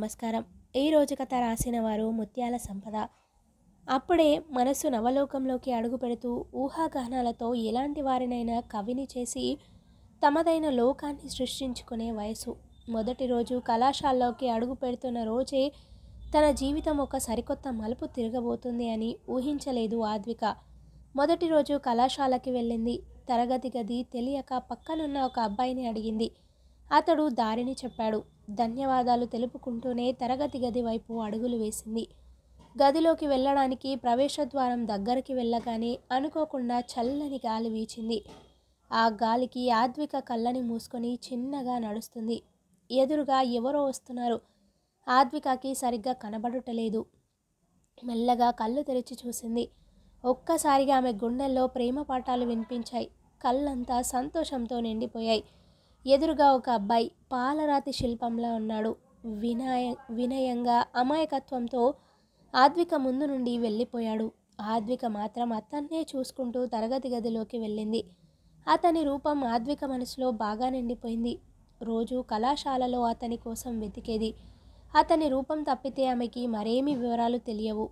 నమస్కారం ఈ రోజు కథ రాసిన వారు ముత్యాల సంపద అప్పుడే మనసు నవలోకంలోకి అడుగుపెడుతూ ఊహాగానాలతో ఎలాంటి వారినైనా కవిని చేసి తమదైన లోకాన్ని సృష్టించుకునే వయసు మొదటి రోజు కళాశాలలోకి అడుగు పెడుతున్న రోజే తన జీవితం ఒక సరికొత్త మలుపు తిరగబోతుంది అని ఊహించలేదు ఆద్విక మొదటి రోజు కళాశాలకి వెళ్ళింది తరగతి గది తెలియక పక్కనున్న ఒక అబ్బాయిని అడిగింది అతడు దారిని చెప్పాడు ధన్యవాదాలు తెలుపుకుంటూనే తరగతి గది వైపు అడుగులు వేసింది గదిలోకి వెళ్ళడానికి ప్రవేశద్వారం దగ్గరికి వెళ్ళగానే అనుకోకుండా చల్లని గాలి వీచింది ఆ గాలికి ఆద్విక కళ్ళని మూసుకొని చిన్నగా నడుస్తుంది ఎదురుగా ఎవరో వస్తున్నారు ఆద్వికకి సరిగ్గా కనబడటలేదు మెల్లగా కళ్ళు తెరిచి చూసింది ఒక్కసారిగా ఆమె గుండెల్లో ప్రేమ పాఠాలు వినిపించాయి కళ్ళంతా సంతోషంతో నిండిపోయాయి ఎదురుగా ఒక అబ్బాయి పాలరాతి శిల్పంలా ఉన్నాడు వినయ వినయంగా అమాయకత్వంతో ఆద్విక ముందు నుండి వెళ్ళిపోయాడు ఆద్విక మాత్రం అతన్నే చూసుకుంటూ తరగతి గదిలోకి వెళ్ళింది అతని రూపం ఆద్విక మనసులో బాగా నిండిపోయింది రోజు కళాశాలలో అతని కోసం వెతికేది అతని రూపం తప్పితే ఆమెకి మరేమి వివరాలు తెలియవు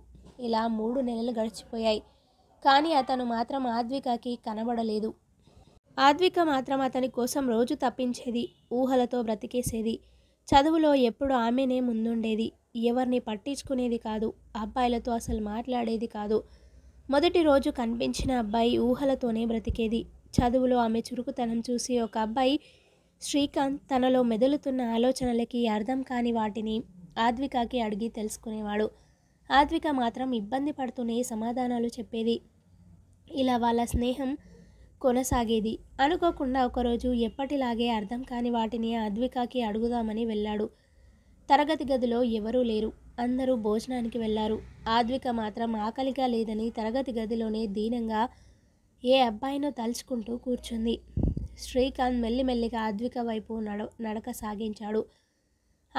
ఇలా మూడు నెలలు గడిచిపోయాయి కానీ అతను మాత్రం ఆద్వికకి కనబడలేదు ఆద్విక మాత్రం అతని కోసం రోజు తప్పించేది ఊహలతో బ్రతికేసేది చదువులో ఎప్పుడు ఆమెనే ముందుండేది ఎవరిని పట్టించుకునేది కాదు అబ్బాయిలతో అసలు మాట్లాడేది కాదు మొదటి రోజు కనిపించిన అబ్బాయి ఊహలతోనే బ్రతికేది చదువులో ఆమె చురుకుతనం చూసి ఒక అబ్బాయి శ్రీకాంత్ తనలో మెదులుతున్న ఆలోచనలకి అర్థం కాని వాటిని ఆద్వికకి అడిగి తెలుసుకునేవాడు ఆద్విక మాత్రం ఇబ్బంది పడుతూనే సమాధానాలు చెప్పేది ఇలా వాళ్ళ స్నేహం కొనసాగేది అనుకోకుండా ఒకరోజు ఎప్పటిలాగే అర్థం కాని వాటిని అద్వికాకి అడుగుదామని వెళ్ళాడు తరగతి గదిలో ఎవరూ లేరు అందరూ భోజనానికి వెళ్ళారు ఆద్విక మాత్రం ఆకలిగా లేదని తరగతి గదిలోనే దీనంగా ఏ అబ్బాయినో తలుచుకుంటూ కూర్చుంది శ్రీకాంత్ మెల్లిమెల్లిగా ఆద్విక వైపు నడ నడక సాగించాడు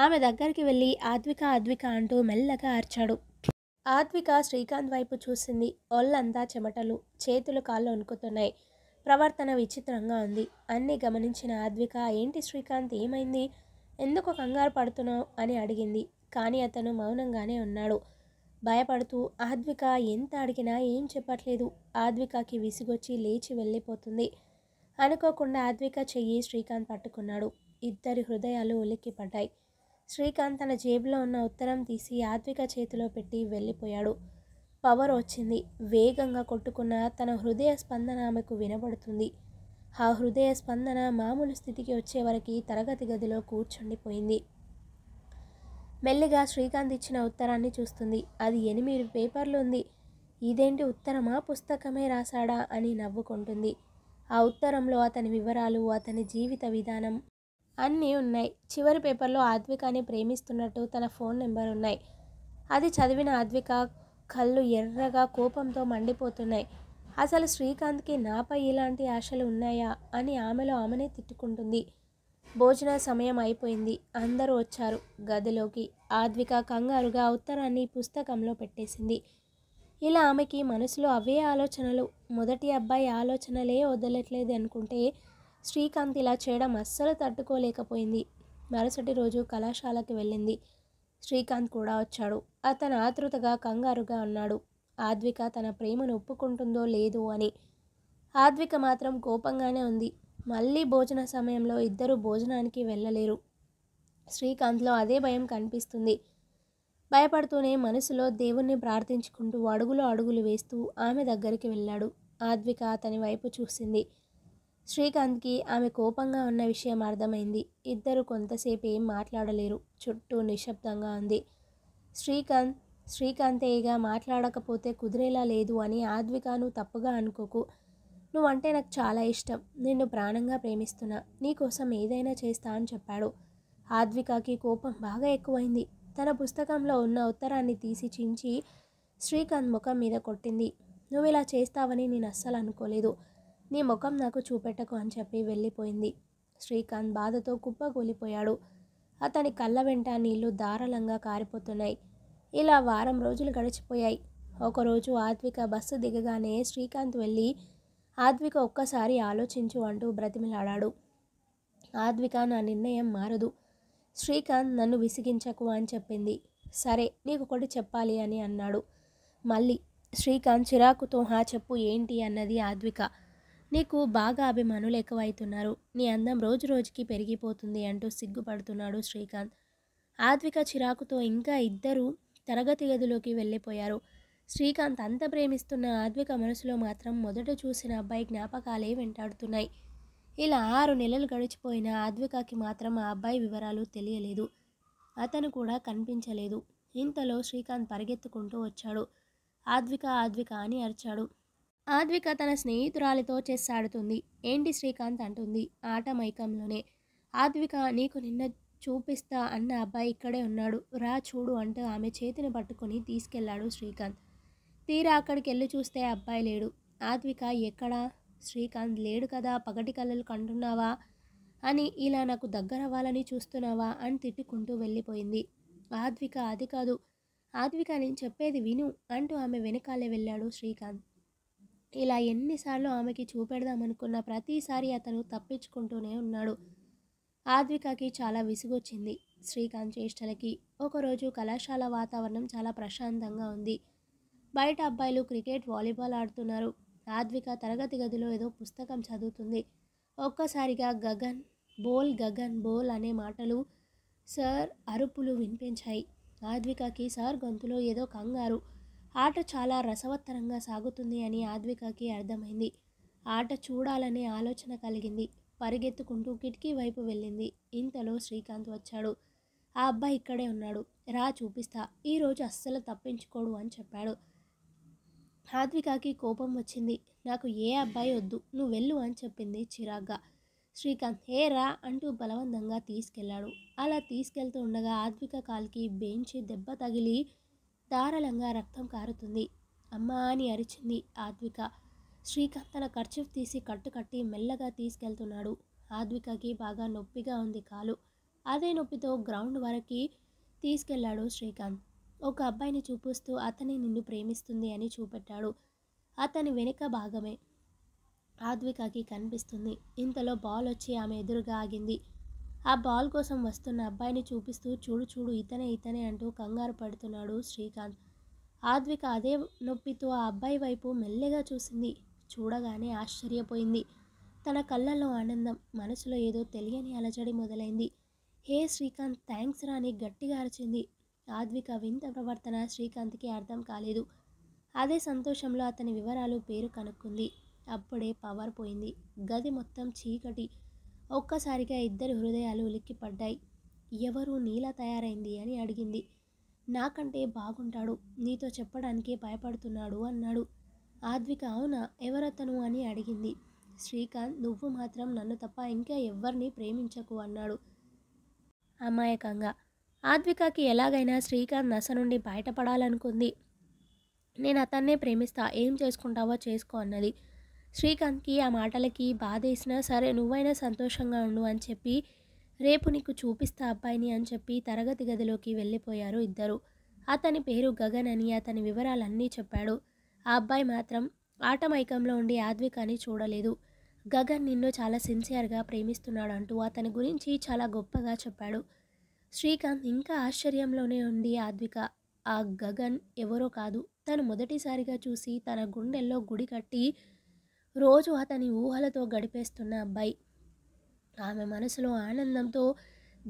ఆమె దగ్గరికి వెళ్ళి ఆద్విక ఆద్విక అంటూ మెల్లగా అర్చాడు ఆద్విక శ్రీకాంత్ వైపు చూసింది ఒళ్ళంతా చెమటలు చేతులు కాళ్ళు వణుకుతున్నాయి ప్రవర్తన విచిత్రంగా ఉంది అన్ని గమనించిన ఆద్విక ఏంటి శ్రీకాంత్ ఏమైంది ఎందుకు కంగారు పడుతున్నావు అని అడిగింది కానీ అతను మౌనంగానే ఉన్నాడు భయపడుతూ ఆద్విక ఎంత అడిగినా ఏం చెప్పట్లేదు ఆద్వికకి విసిగొచ్చి లేచి వెళ్ళిపోతుంది అనుకోకుండా ఆద్విక చెయ్యి శ్రీకాంత్ పట్టుకున్నాడు ఇద్దరి హృదయాలు ఉలిక్కిపడ్డాయి శ్రీకాంత్ తన జేబులో ఉన్న ఉత్తరం తీసి ఆద్విక చేతిలో పెట్టి వెళ్ళిపోయాడు పవర్ వచ్చింది వేగంగా కొట్టుకున్న తన హృదయ స్పందన ఆమెకు వినబడుతుంది ఆ హృదయ స్పందన మామూలు స్థితికి వచ్చే వరకు తరగతి గదిలో కూర్చుండిపోయింది మెల్లిగా శ్రీకాంత్ ఇచ్చిన ఉత్తరాన్ని చూస్తుంది అది ఎనిమిది పేపర్లు ఉంది ఇదేంటి ఉత్తరమా పుస్తకమే రాశాడా అని నవ్వుకుంటుంది ఆ ఉత్తరంలో అతని వివరాలు అతని జీవిత విధానం అన్నీ ఉన్నాయి చివరి పేపర్లో ఆద్వికాని ప్రేమిస్తున్నట్టు తన ఫోన్ నెంబర్ ఉన్నాయి అది చదివిన ఆద్విక కళ్ళు ఎర్రగా కోపంతో మండిపోతున్నాయి అసలు శ్రీకాంత్కి నాపై ఇలాంటి ఆశలు ఉన్నాయా అని ఆమెలో ఆమెనే తిట్టుకుంటుంది భోజన సమయం అయిపోయింది అందరూ వచ్చారు గదిలోకి ఆద్విక కంగారుగా ఉత్తరాన్ని పుస్తకంలో పెట్టేసింది ఇలా ఆమెకి మనసులో అవే ఆలోచనలు మొదటి అబ్బాయి ఆలోచనలే వదలట్లేదు అనుకుంటే శ్రీకాంత్ ఇలా చేయడం అస్సలు తట్టుకోలేకపోయింది మరుసటి రోజు కళాశాలకి వెళ్ళింది శ్రీకాంత్ కూడా వచ్చాడు అతను ఆతృతగా కంగారుగా అన్నాడు ఆద్విక తన ప్రేమను ఒప్పుకుంటుందో లేదో అని ఆద్విక మాత్రం కోపంగానే ఉంది మళ్ళీ భోజన సమయంలో ఇద్దరు భోజనానికి వెళ్ళలేరు శ్రీకాంత్లో అదే భయం కనిపిస్తుంది భయపడుతూనే మనసులో దేవుణ్ణి ప్రార్థించుకుంటూ అడుగులు అడుగులు వేస్తూ ఆమె దగ్గరికి వెళ్ళాడు ఆద్విక అతని వైపు చూసింది శ్రీకాంత్కి ఆమె కోపంగా ఉన్న విషయం అర్థమైంది ఇద్దరు కొంతసేపు ఏం మాట్లాడలేరు చుట్టూ నిశ్శబ్దంగా ఉంది శ్రీకాంత్ శ్రీకాంతేగా మాట్లాడకపోతే కుదిరేలా లేదు అని ఆద్విక నువ్వు తప్పుగా అనుకోకు నువ్వంటే నాకు చాలా ఇష్టం నిన్ను ప్రాణంగా ప్రేమిస్తున్నా నీకోసం ఏదైనా చేస్తా అని చెప్పాడు ఆద్వికకి కోపం బాగా ఎక్కువైంది తన పుస్తకంలో ఉన్న ఉత్తరాన్ని తీసి చించి శ్రీకాంత్ ముఖం మీద కొట్టింది నువ్వు ఇలా చేస్తావని నేను అస్సలు అనుకోలేదు నీ ముఖం నాకు చూపెట్టకు అని చెప్పి వెళ్ళిపోయింది శ్రీకాంత్ బాధతో కుప్పగూలిపోయాడు అతని కళ్ళ వెంట నీళ్లు ధారాళంగా కారిపోతున్నాయి ఇలా వారం రోజులు గడిచిపోయాయి ఒకరోజు ఆత్విక బస్సు దిగగానే శ్రీకాంత్ వెళ్ళి ఆత్విక ఒక్కసారి ఆలోచించు అంటూ బ్రతిమిలాడాడు ఆత్విక నా నిర్ణయం మారదు శ్రీకాంత్ నన్ను విసిగించకు అని చెప్పింది సరే నీకు ఒకటి చెప్పాలి అని అన్నాడు మళ్ళీ శ్రీకాంత్ చిరాకుతో హా చెప్పు ఏంటి అన్నది ఆద్విక నీకు బాగా అభిమానులు ఎక్కువైతున్నారు నీ అందం రోజు రోజుకి పెరిగిపోతుంది అంటూ సిగ్గుపడుతున్నాడు శ్రీకాంత్ ఆత్విక చిరాకుతో ఇంకా ఇద్దరు తరగతి గదిలోకి వెళ్ళిపోయారు శ్రీకాంత్ అంత ప్రేమిస్తున్న ఆత్విక మనసులో మాత్రం మొదట చూసిన అబ్బాయి జ్ఞాపకాలే వెంటాడుతున్నాయి ఇలా ఆరు నెలలు గడిచిపోయిన ఆద్వికకి మాత్రం ఆ అబ్బాయి వివరాలు తెలియలేదు అతను కూడా కనిపించలేదు ఇంతలో శ్రీకాంత్ పరిగెత్తుకుంటూ వచ్చాడు ఆద్విక ఆద్విక అని అరిచాడు ఆద్విక తన స్నేహితురాలితో చెస్ ఆడుతుంది ఏంటి శ్రీకాంత్ అంటుంది ఆట మైకంలోనే ఆద్విక నీకు నిన్న చూపిస్తా అన్న అబ్బాయి ఇక్కడే ఉన్నాడు రా చూడు అంటూ ఆమె చేతిని పట్టుకొని తీసుకెళ్లాడు శ్రీకాంత్ తీరా అక్కడికి వెళ్ళి చూస్తే అబ్బాయి లేడు ఆద్విక ఎక్కడా శ్రీకాంత్ లేడు కదా పగటి కళ్ళలు కంటున్నావా అని ఇలా నాకు దగ్గరవ్వాలని చూస్తున్నావా అని తిట్టుకుంటూ వెళ్ళిపోయింది ఆద్విక అది కాదు ఆద్విక నేను చెప్పేది విను అంటూ ఆమె వెనకాలే వెళ్ళాడు శ్రీకాంత్ ఇలా ఎన్నిసార్లు ఆమెకి చూపెడదామనుకున్న ప్రతిసారి అతను తప్పించుకుంటూనే ఉన్నాడు ఆద్వికకి చాలా విసుగొచ్చింది శ్రీకాంత్ చేష్టలకి ఒకరోజు కళాశాల వాతావరణం చాలా ప్రశాంతంగా ఉంది బయట అబ్బాయిలు క్రికెట్ వాలీబాల్ ఆడుతున్నారు ఆద్విక తరగతి గదిలో ఏదో పుస్తకం చదువుతుంది ఒక్కసారిగా గగన్ బోల్ గగన్ బోల్ అనే మాటలు సార్ అరుపులు వినిపించాయి ఆద్వికకి సార్ గొంతులో ఏదో కంగారు ఆట చాలా రసవత్తరంగా సాగుతుంది అని ఆద్వికకి అర్థమైంది ఆట చూడాలనే ఆలోచన కలిగింది పరిగెత్తుకుంటూ కిటికీ వైపు వెళ్ళింది ఇంతలో శ్రీకాంత్ వచ్చాడు ఆ అబ్బాయి ఇక్కడే ఉన్నాడు రా చూపిస్తా ఈరోజు అస్సలు తప్పించుకోడు అని చెప్పాడు ఆద్వికకి కోపం వచ్చింది నాకు ఏ అబ్బాయి వద్దు నువ్వు వెళ్ళు అని చెప్పింది చిరాగ్గా శ్రీకాంత్ హే రా అంటూ బలవంతంగా తీసుకెళ్లాడు అలా తీసుకెళ్తూ ఉండగా ఆద్విక కాల్కి బెంచి దెబ్బ తగిలి దారళంగా రక్తం కారుతుంది అమ్మా అని అరిచింది ఆద్విక శ్రీకాంత్ తన ఖర్చీఫ్ తీసి కట్టు కట్టి మెల్లగా తీసుకెళ్తున్నాడు ఆద్వికకి బాగా నొప్పిగా ఉంది కాలు అదే నొప్పితో గ్రౌండ్ వరకు తీసుకెళ్లాడు శ్రీకాంత్ ఒక అబ్బాయిని చూపిస్తూ అతని నిన్ను ప్రేమిస్తుంది అని చూపెట్టాడు అతని వెనుక భాగమే ఆద్వికకి కనిపిస్తుంది ఇంతలో బాల్ వచ్చి ఆమె ఎదురుగా ఆగింది ఆ బాల్ కోసం వస్తున్న అబ్బాయిని చూపిస్తూ చూడు చూడు ఇతనే ఇతనే అంటూ కంగారు పడుతున్నాడు శ్రీకాంత్ ఆద్విక అదే నొప్పితో ఆ అబ్బాయి వైపు మెల్లగా చూసింది చూడగానే ఆశ్చర్యపోయింది తన కళ్ళల్లో ఆనందం మనసులో ఏదో తెలియని అలజడి మొదలైంది హే శ్రీకాంత్ థ్యాంక్స్ రాని గట్టిగా అరిచింది ఆద్విక వింత ప్రవర్తన శ్రీకాంత్కి అర్థం కాలేదు అదే సంతోషంలో అతని వివరాలు పేరు కనుక్కుంది అప్పుడే పవర్ పోయింది గది మొత్తం చీకటి ఒక్కసారిగా ఇద్దరి హృదయాలు ఉలిక్కిపడ్డాయి ఎవరు నీలా తయారైంది అని అడిగింది నాకంటే బాగుంటాడు నీతో చెప్పడానికే భయపడుతున్నాడు అన్నాడు ఆద్విక అవునా ఎవరతను అని అడిగింది శ్రీకాంత్ నువ్వు మాత్రం నన్ను తప్ప ఇంకా ఎవ్వరిని ప్రేమించకు అన్నాడు అమాయకంగా ఆద్వికకి ఎలాగైనా శ్రీకాంత్ నశ నుండి బయటపడాలనుకుంది నేను అతన్నే ప్రేమిస్తా ఏం చేసుకుంటావో చేసుకో అన్నది శ్రీకాంత్కి ఆ మాటలకి బాధేసినా సరే నువ్వైనా సంతోషంగా ఉండు అని చెప్పి రేపు నీకు చూపిస్తా అబ్బాయిని అని చెప్పి తరగతి గదిలోకి వెళ్ళిపోయారు ఇద్దరు అతని పేరు గగన్ అని అతని వివరాలన్నీ చెప్పాడు ఆ అబ్బాయి మాత్రం ఆటమైకంలో ఉండి ఆద్వికాని చూడలేదు గగన్ నిన్ను చాలా సిన్సియర్గా ప్రేమిస్తున్నాడు అంటూ అతని గురించి చాలా గొప్పగా చెప్పాడు శ్రీకాంత్ ఇంకా ఆశ్చర్యంలోనే ఉంది ఆద్విక ఆ గగన్ ఎవరో కాదు తను మొదటిసారిగా చూసి తన గుండెల్లో గుడి కట్టి రోజు అతని ఊహలతో గడిపేస్తున్న అబ్బాయి ఆమె మనసులో ఆనందంతో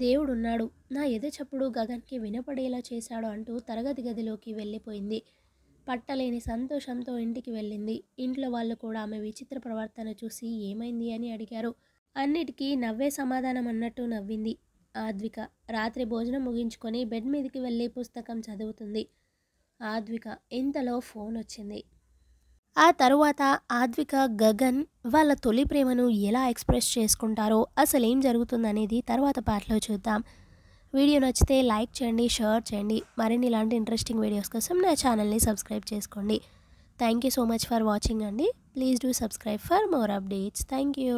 దేవుడున్నాడు నా ఎదచప్పుడు గగన్కి వినపడేలా చేశాడు అంటూ తరగతి గదిలోకి వెళ్ళిపోయింది పట్టలేని సంతోషంతో ఇంటికి వెళ్ళింది ఇంట్లో వాళ్ళు కూడా ఆమె విచిత్ర ప్రవర్తన చూసి ఏమైంది అని అడిగారు అన్నిటికీ నవ్వే సమాధానం అన్నట్టు నవ్వింది ఆద్విక రాత్రి భోజనం ముగించుకొని బెడ్ మీదకి వెళ్ళి పుస్తకం చదువుతుంది ఆద్విక ఇంతలో ఫోన్ వచ్చింది ఆ తర్వాత ఆద్విక గగన్ వాళ్ళ తొలి ప్రేమను ఎలా ఎక్స్ప్రెస్ చేసుకుంటారో అసలు ఏం జరుగుతుందనేది తర్వాత పాటలో చూద్దాం వీడియో నచ్చితే లైక్ చేయండి షేర్ చేయండి మరిన్ని ఇలాంటి ఇంట్రెస్టింగ్ వీడియోస్ కోసం నా ఛానల్ని సబ్స్క్రైబ్ చేసుకోండి thank you so much for watching అండి please do subscribe for more updates thank you